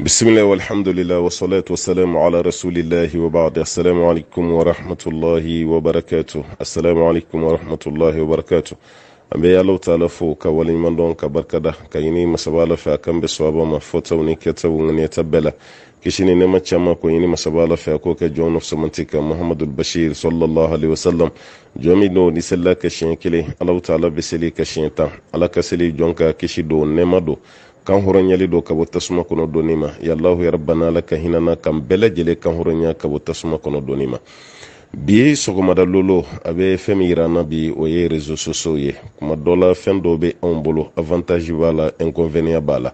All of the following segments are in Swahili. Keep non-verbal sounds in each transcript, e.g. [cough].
بسم الله والحمد لله والصلاة والسلام على رسول الله وبعد السلام عليكم ورحمة الله وبركاته السلام عليكم ورحمة الله وبركاته an bɛ yalaw ta la fo ka waleɲuman dɔn ka barikada ka ɲini masaba la fɛ a kan bɛ sababa ma fɔtaw ni kɛtaw ŋaniyata bɛɛ la kisi ni nɛma caaman ko ɲini masaba la fɛ a k'o kɛ jɔn nɔ samanti ka muhamadul bashir salallahu alaihi wasallam jɔn min don ni selila ka siɲɛ kelen alaw ta ala bɛ seli ka siɲɛ tan ala ka seli jɔn ka kisi don nɛma don kan hɔrɔnyali don ka bɔ tasuma kɔnɔ donni ma yalahu ya rabbana ala ka hinana kan bɛɛ kan hɔrɔnya ka bɔ tasuma kɔnɔ donni ma bi sɔgɔmada lolo a bɛ fɛn min yira bi o ye réseaux sociaux ye kuma dɔ la fɛn dɔ bɛ anw bolo avantage b'a la inconvénient b'a la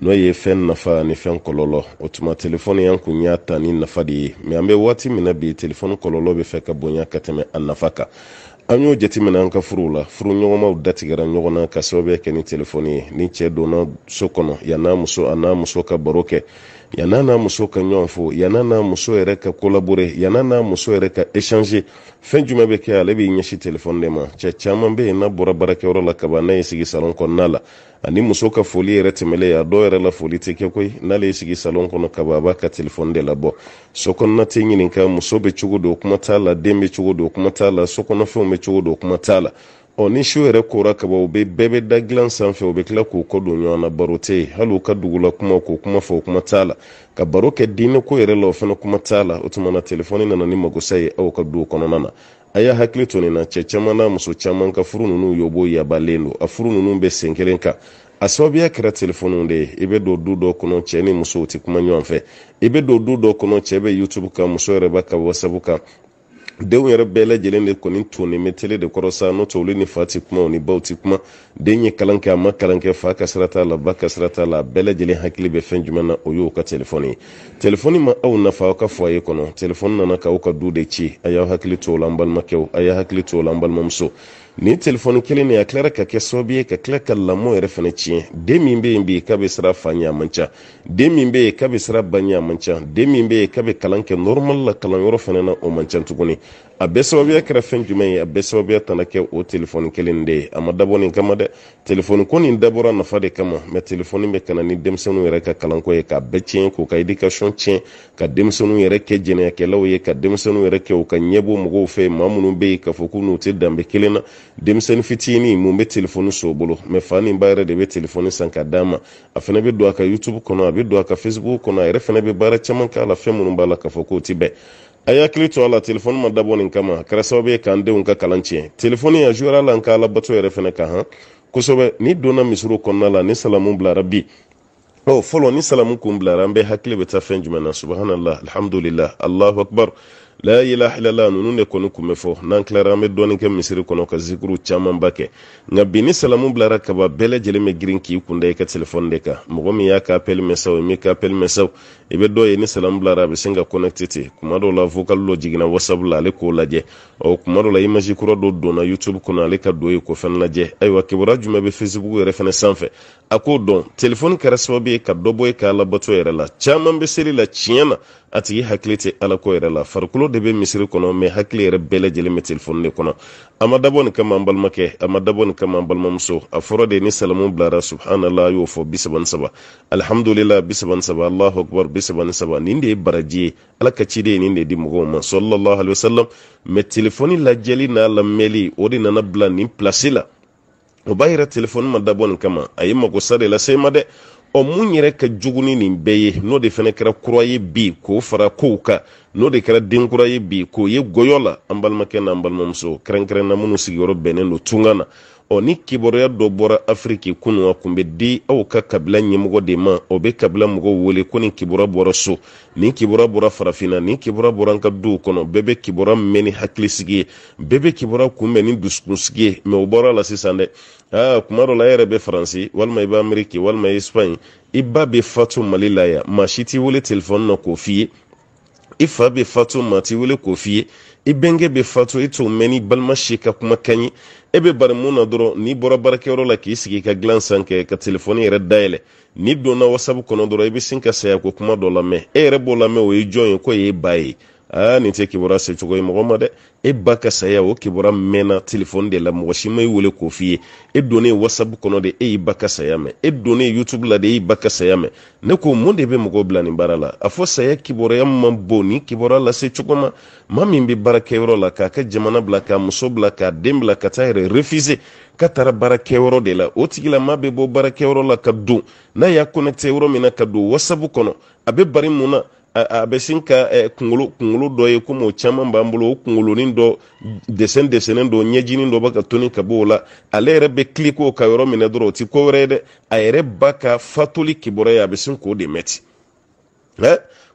n'o ye fɛn nafa ni fɛn kɔlɔlɔ o tuma telefɔni y'an kun y'a ta ni nafa de ye mɛ an bɛ waati min na bi telefɔni kɔlɔlɔ bɛ fɛ ka bonya ka tɛmɛ a nafa kan an y'o jateminɛ an ka furuw la furu ɲɔgɔnmaw datigɛra ɲɔgɔn na ka sababuya kɛ ni telefɔni ye ni cɛɛ donna so kɔnɔ yan'a muso a n'a muso ka baro kɛ yan'a n'a muso ka ɲɔgɔn fo yan'a n'a muso yɛrɛ ka kolabore yan'a n'a muso yɛrɛ ka échange fɛn juman be kɛ ale b'i ɲɛsi telefɔni de ma cɛ caaman be ye n'a bɔra baarakɛyɔrɔ la kaban n'a ye sigi salɔn kɔnɔna la ani muso ka foli yɛrɛ tɛmɛle a dɔ yɛrɛ la foli tɛ kɛ koyi n'ale ye sigi salon kɔnɔ ka baba ka telefɔni de labɔ sokɔnɔna tɛ ɲininka muso be cogo do kuma t'a la den bɛ cogo do kuma t'a la sokɔnɔfɛnw bɛ cogo do kuma t'a la ɔ ni su yɛrɛ kora kaba u bɛ bɛɛ bɛ da gilan sanfɛ u bɛ tila k'u kɔ don ɲɔgɔn baro tɛ yen hali u ka dugula kuma k'u kuma fɔ o kuma t'a la ka baro kɛ diinɛ ko yɛrɛ la o fana kuma t'a la o tuma telefɔni nana ni magosa ye aw ka duw kɔnɔna na a y'a hakili to nin na cɛ caman n'a muso caman ka furu ninnu yobɔ yabalen do a furu nunu bɛ sen kelen kan a sababuya kɛra telefɔniw de ye i bɛ don du dɔ kɔnɔ cɛɛ ni musow tɛ kuma ɲɔgɔn fɛ i bɛ don du dɔ kɔnɔ cɛɛ bɛ youtube kan muso yɛrɛ b'a ka wasapu kan denw yɛrɛ bɛɛ lajɛlen de kɔni tunnen bɛ tele de kɔrɔ sa n'o tɛ olu ni fa ti kuma o ni baw ti kuma den ye kalan kɛ a ma kalan kɛ fa ka t'a la ba ka t'a la a bɛɛ lajɛlen hakili bɛ fɛn jumɛn na o y'o ka telefɔni ye telefɔni ma aw nafa aw ka foyer kɔnɔ telefɔni nana k'aw ka du de ci a y'aw hakili to o la an balimakɛw a y'a hakili to o la an balimamuso ni telefɔni kelen nin a tilara ka kɛ sababu ye ka tila ka lamɔ yɛrɛ fɛnɛ tiɲɛ den min be yen bi k'a bɛ sira fa ɲɛ a man ca den min be ye k'a bɛ sira ba ɲɛ a man ca den min be ye k'a be kalan kɛ normal la kalanyɔrɔ fɛnɛ na o man ca tuguni a bɛ sababuya kɛra fɛn jumɛn ye a bɛ sababuya tana kɛ o telefɔni kelen de ye a ma dabɔ nin kama dɛ telefɔni ko nin dabɔra nafa de kama mɛ telefɔni bɛ kana ni denmisɛnu yɛrɛ ka kalanko ye k'a bɛɛ tiɲɛ k'u ka edikasiyɔn tiɲɛ ka denmisɛnu yɛrɛ kɛ jɛnɛyakɛlaw ye ka denmisɛnu yɛrɛ kɛ u ka ɲɛbɔ mɔgɔw fɛ ma minnu be ye k'a fɔ k'u n'u tɛ danbe kelen na denmisɛni fitini mun be telefɔni so bolo mɛ fa nin ba yɛrɛ de be telefɔni san ka daa ma a fɛnɛ be don a ka youtube kɔnɔ a be don a ka facebook kɔnɔ a yɛrɛ fɛnɛ be baara caaman k'a la fɛn minnu b'a la k'a fɔ k'o ti bɛɛ a y hakili to a la telefɔni ma dabɔ nin kama a kɛra sababu ye k'an denw ka kalan tiɲɛ telefɔni a juyara la n ka alabato yɛrɛ fɛnɛ ka han kosɛbɛ ni donna misiriw kɔnɔna la ni salamu bilara bi ɔ fɔlɔ ni salamu kun bilara n bɛ hakili bɛ ta fɛn jumɛn na subhanallah alhamdulilah allahu akbar la ilaha illallah ninnu de kɔni kun bɛ fɔ n'an tilara an bɛ dɔɔni kɛ misiri kɔnɔ ka zikiru camanba kɛ nka bi ni salamu bilara kaba bɛɛ lajɛlen bɛ girin k'i kunda i ka telefɔni de kan mɔgɔ min y'a ka apɛli mɛn sa min ka apɛli mɛn i bɛ dɔ ye ni salamu bilara a bɛ sin ka kɔnɛkite ten kuma dɔw la vokali dɔ jiginna wasapu la ale k'o lajɛ ɔ kuma dɔw la imaji kura dɔ donna youtube kɔnɔ ale ka don ye k'o fana lajɛ ayiwa kibaruya jumɛn bɛ facebook yɛrɛ fana sanfɛ a k'o dɔn telefɔni kɛra sababu ye ka dɔ bɔ e ka alabato yɛrɛ la caman bɛ seli la tiɲɛ na a tigi hakili tɛ alako yɛrɛ la farikolo de bɛ misiri kɔnɔ mɛ hakili yɛrɛ bɛɛ lajɛlen bɛ de kɔnɔ a ma dabɔ nin kama an balimakɛ a ma dabɔ nin kama an balimamuso a fɔra de ni salamu bilara subhanala a y'o fɔ bisaba ni saba alihamudulila bisaba ni saba alahu akubaru bisaba ni saba nin de ye baraji ye ala ka ciden ye nin de di mɔgɔw ma sɔlɔlɔ alayhi wa salam mɛ lajɛli n'a lamɛnli o de nana bila nin pilasi la o b'a yira telefɔni ma dabɔ nin kama a ye magosa de lase ma dɛ ɔ mun yɛrɛ ka juguni nin bɛɛ ye n'o de fana kɛra kura ye bi k'o fara kow ka n'o de kɛra den kura ye bi k'o ye gɔyɔ la an balimakɛ n'an balimamuso kɛrɛnkɛrɛnna minnu sigiyɔrɔ bɛnnen don tunga na ɔ ni kibaruya dɔ bɔra afiriki kunu a kun bɛ di aw ka kabila ɲɛmɔgɔ de ma o bɛ kabila mɔgɔw wele ko nin kibaruya bɔra so ni kibaruya bɔra farafinna ni kibaruya bɔra an ka duw kɔnɔ bɛɛ bɛ kibaruya mɛn ni hakilisigi ye bɛɛ bɛ kibaruya kunbɛn ni dusukunsigi ye mɛ o bɔra la sisan dɛ aa kuma dɔ la e yɛrɛ bɛ faransi walima i bɛ ameriki walima espagne i ba bɛ fatu mali la yan maa si t'i wele telefɔni na k'o f'i ye i fa bɛ fatu maa t'i wele k'o f'i ye i bɛnkɛ bɛ fatu i t'o mɛn ni balima si ka kuma ka ɲi e bɛ bari mun na dɔrɔn n'i bɔra baarakɛyɔrɔ la k'i sigi ka gilan kɛ ka telefɔni yɛrɛ dayɛlɛ n'i donna wasapu kɔnɔ dɔrɔn i bɛ sin ka saya ko kuma dɔ lamɛn e yɛrɛ b'o lamɛn o ye jɔn ye k'o y'e ba ye aa nin tɛ kibaruya se cogo ye mɔgɔ ma dɛ e, e ba ka saya o kibaruya mɛnna telefɔni de la mɔgɔ si ma i wele k'o f'i ye e, e donnen whatsapp kɔnɔ de e y'i ba ka saya mɛn e donnen youtube la de e y'i ba ka saya mɛn ne ko mun de bɛ mɔgɔ bila nin baara la a fɔ saya kibaruya ma bon ni kibaruya lase cogo ma maa min bɛ baarakɛyɔrɔ la k'a ka jamana bila k'a muso bila k'a den bila ka taa yɛrɛ refuser ka taara baarakɛyɔrɔ de la o tigilama bɛ bɔ baarakɛyɔrɔ la ka don n'a y'a connecté yɔrɔ min na ka don whatsapp kɔnɔ a bɛ bari mun na a bɛ sin ka eh, kunkolo kunkolo dɔ ye komi o caman b'an bolo o kunkolonin dɔ dɛsɛn dɛsɛnnen dɔ ɲɛjinin dɔ bɛ ka toni ka b'o la ale yɛrɛ bɛ kili k'o ka yɔrɔ minɛ dɔrɔn o ti ko wɛrɛ ye dɛ a yɛrɛ ba ka fatoli kibaruya ye a bɛ sin k'o de mɛti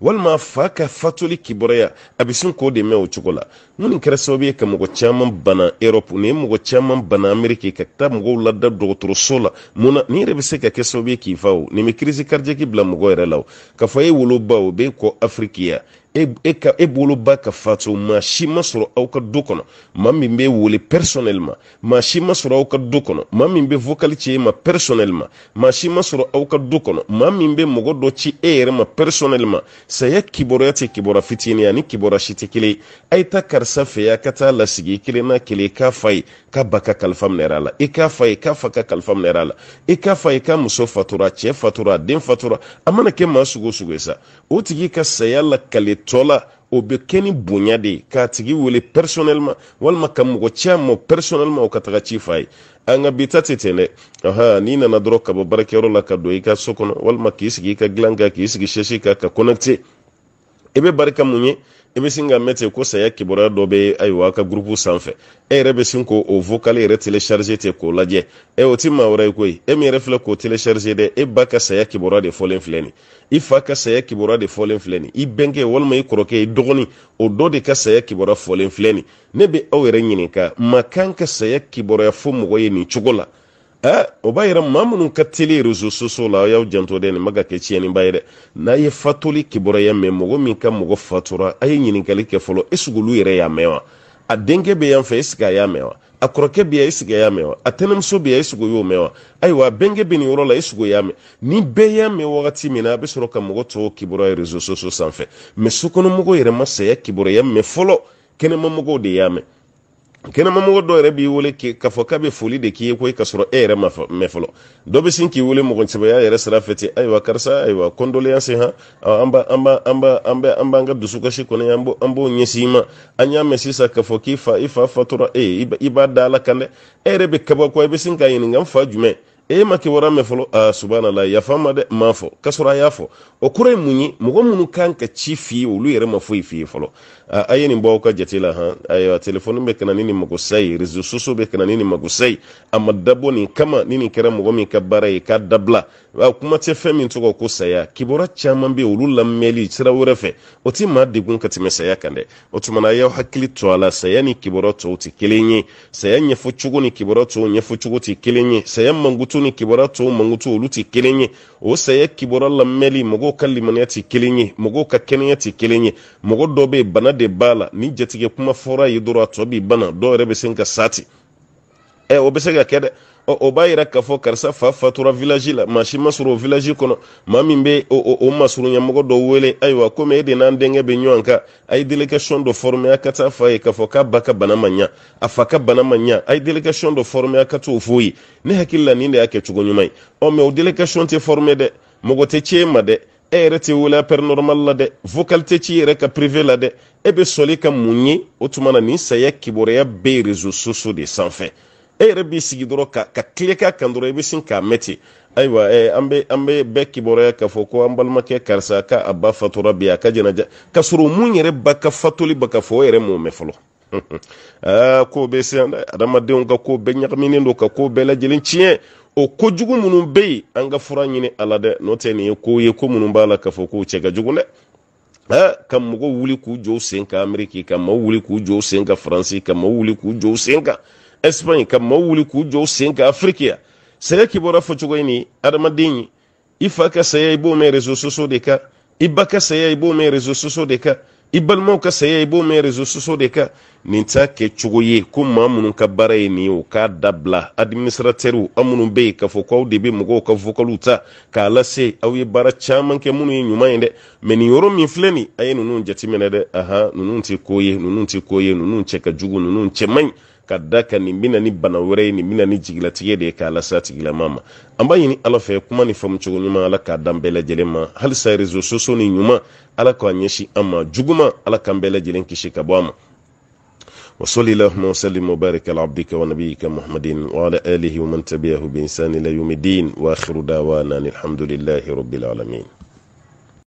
walima fa ka fatuli kibaruya a bɛ sin k'o de mɛn o cogo la n kɛra sababu ye ka mɔgɔ caman bana erɔpu nin ye mɔgɔ caman bana ameriki ka taa mɔgɔw lada dɔgɔtɔrɔso la mun na nin yɛrɛ bɛ se ka kɛ sababu ye k'i fa o nin bɛ kirisi karijɛki bila mɔgɔ yɛrɛ la o k'a fɔ e woloba o b'e kɔ afiriki e, e, ka, e woloba ka fatu maa si ma sɔrɔ aw ka du kɔnɔ ma min bɛ wele personnellement maa si ma sɔrɔ aw ka du kɔnɔ ma min bɛ vocal ci e ma personnellement maa si ma sɔrɔ aw ka du kɔnɔ maa min bɛ mɔgɔ dɔ ci e yɛrɛ ma personnellement saya kibaruya tɛ kibaruya fitinin ani kibaruya si tɛ kelen a ye taa karisa fɛ yan ka taa lasigi kelen na kelen i k'a fa ye ka ba ka kalifa minɛra a la i k'a fa ye k'a fa ka kalifa minɛra a la i k'a fa ye ka muso fatura cɛ fatura den fatura a mana kɛ ma sugo o ye sa o tigi ka saya lakale tɔ la o be kɛ ni bonya de k'a tigi wele personnellement walima ka mɔgɔ ci a ma personnellement o ka taga ci f'a ye nka bi ta tɛ ten dɛ ɔhɔn n'i nana dɔrɔ ka bɔ baarakɛyɔrɔ la ka don i ka so kɔnɔ walima k'i sigi i ka gilan ka k'i sigi sɛsi ka ka connecter i be barika mu ye i be sin ka mɛ ten ko saya kibaruya dɔ be ayiwa ka gurupu sanfɛ e yɛrɛ bɛ sin k'o vokali yɛrɛ telecharger ten k'o lajɛ ɛ e o ti ma wɛrɛ ye koyi e min yɛrɛ filɛ k'o telecharger dɛ e ba ka saya kibaruya de fɔlen filɛ nin i fa ka saya kibaruya de fɔlen filɛ nin i bɛnkɛ walima i kɔrɔkɛ i dɔgɔni o dɔ de ka saya kibaruya fɔlen filɛ nin ne be aw yɛrɛ ɲininka ma kan ka saya kibaruya fɔ mɔgɔ ye nin cogo la eh, o b'a yira maa minnu ka teli rezososo la y'aw janto dɛ nin ma ka kɛ tiɲɛniba ye dɛ n'a ye fatoli kibaruya mɛn mɔgɔ min ka mɔgɔ fatura a ye ɲininkali kɛ fɔlɔ esigi olu yɛrɛ y'a mɛn wa a denkɛ bɛ yan fɛ esigi a y'a mɛn wa a kɔrɔkɛ bɛ yan esigi a y'a mɛn wa a tɛnɛmuso bɛ yan esigi o y'o mɛn wa ayiwa a bɛnkɛ bɛ nin yɔrɔ la esigi o y'a mɛn ni bɛɛ y'a mɛn wagati min na a bɛ sɔrɔ ka mɔgɔ tɔw kibaruya rezososo sanfɛ mɛ sokɔnɔmɔgɔw yɛrɛ ma saya kibaruya mɛn fɔlɔ kɛnɛmamɔgɔw de y'a mɛn kɛnɛmamɔgɔ dɔ yɛrɛ b'i wele k'a fɔ k'a bɛ foli de k'i ye koyi ka sɔrɔ e yɛrɛ ma mɛ fɔlɔ dɔ bɛ sin k'i wele mɔgɔsɛbɛya yɛrɛ sira fɛ ten ayiwa karisa ayiwa kɔndoleyase ha an b'a b'an ka dusukasi kɔnɔ an b'o an b'o ɲɛsin i ma an y'a mɛn sisan k'a fɔ k'i fa i fa fatura e i b'a da ala kan dɛ e yɛrɛ bɛ kabako i bɛ sin k'a ɲininka n fa jumɛn e ma kibaruya mɛn fɔlɔ a subhanala yafa ma dɛ m'a fɔ k'a sɔrɔ a y'a fɔ o kɔrɔ ye mun ye mɔgɔ minnu kan ka ci f'i ye olu yɛrɛ ma foyi f'i ye fɔlɔ a ye nin bɔ aw ka jate la han ayiwa telefɔni bɛ kana ni nin magosa ye rezo soso bɛ kana ni nin magosa ye a ma dabɔ nin kama ni nin kɛra mɔgɔ min ka baara ye k'a dabila wa kuma tɛ fɛn min tɔgɔ ko saya kibaruya caman bɛ olu lamɛnli sira wɛrɛ fɛ o ti maa degun ka tɛmɛ saya kan dɛ o tuma na a y'aw hakili to a la saya ni kibaruya tɔw ti kelen ye saya ɲɛfɔ cogo ni kibaruya tɔw ɲɛfɔ cogo ti kelen ye saya mankutu ni kibaruya tɔw mankutu olu ti kelen ye o saya kibaruya lamɛnli mɔgɔw ka limaniya ti kelen ye mɔgɔw ka kɛnɛya ti kelen ye mɔgɔ dɔ bɛ yen bana de b'a la ni jatigɛ kuma fɔra ye dɔrɔn a tɔ b'i bana dɔw yɛrɛ bɛ se ka sa ten ɛ eh, o bɛ se ka kɛ dɛ ɔ o b'a yira k'a fɔ karisa fa fatura village la maa si ma sɔrɔ o village kɔnɔ maa min bɛ o o o masurunyamɔgɔ dɔ wele ayiwa komi e de n'an denkɛ bɛ ɲɔgɔn kan a ye délégation dɔ former a ka taa f'a ye k'a fɔ k'a ba ka bana ma ɲa a fa ka bana ma ɲa a ye délégation dɔ former a ka t'o f'o ye ne hakili la nin de y'a kɛcogo ɲuman ye ɔ mɛ o délégation tɛ former dɛ mɔgɔ tɛ ci e ma dɛ e yɛrɛ tɛ wele apɛri nɔrɔmali la dɛ vokali tɛ ci yɛrɛ ka prive la dɛ e bɛ sɔli ka mun ye o tuma na nin saya kibaruya bɛ rezo soso de sanfɛ e yɛrɛ b'i sigi dɔrɔn ka ka tile k'a kan dɔrɔn i bɛ sin k'a mɛn ayiwa ɛɛ an bɛ an bɛɛ kibaruya k'a fɔ [laughs] ah, ko an balimakɛ karisa ka a ba fatura bi a ka jɛnɛja k'a sɔrɔ mun yɛrɛ ba ka fatoli ba ka fɔ o yɛrɛ m'o mɛn fɔlɔ aa ko bɛ se adamadenw ka ko bɛɛ ɲagaminen don ka ko bɛɛ lajɛlen tiɲɛ o kojugu minnu bɛ yen an ka fura ɲini a dɛ n'o tɛ nin ye ko ye ko minnu b'a la k'a fɔ k'o cɛ ka jugu dɛ ka mɔgɔ wuli k'u jɔ sen kan ameriki ka mɔgɔ wuli k'u jɔ sen kan faransi ka mɔgɔ wuli k'u jɔ sen kan espagne ka ma wuli k'u jɔ sen ka afirikiya saya kibaruya fɔcogo ye nin ye adamaden ye i fa ka saya i b'o mɛn rezo soso de kan i ba ka saya i b'o mɛn rezo soso de kan i balimaw ka saya i b'o mɛn rezo soso de kan nin t'a cogo ye ko maa minnu ka baara ye nin ye o k'a dabila administratɛriw aw minnu bɛ yen k'a fɔ k'aw de bɛ mɔgɔw ka vokaliw ta k'a lase aw ye baara caman kɛ minnu ye ɲuman ye dɛ mɛ nin yɔrɔ min filɛ nin a ye ninnu jateminɛ dɛ ahan ninnu tɛ ko ye ninnu tɛ ko ye ninnu cɛ ka jugu ninnu cɛ man ɲi ka da ka nin ni bana wɛrɛ ye nin bɛna ni jigilatigɛ de ye k'a lase a tigilama ma an b'a ɲini ala fɛ kuma ni faamucogo ɲuman ala k'a dan bɛɛ lajɛlen ma halisa rezo soso ni ɲuman ala k'a ɲɛsin an ma juguma ala k'an bɛɛ lajɛlen kisi ka bɔ a ma وصل اللهم وسلم وبارك على عبدك ونبيك محمد وعلى آله ومن تبعه بإنسان إلى يوم الدين وآخر دعوانا الحمد لله رب العالمين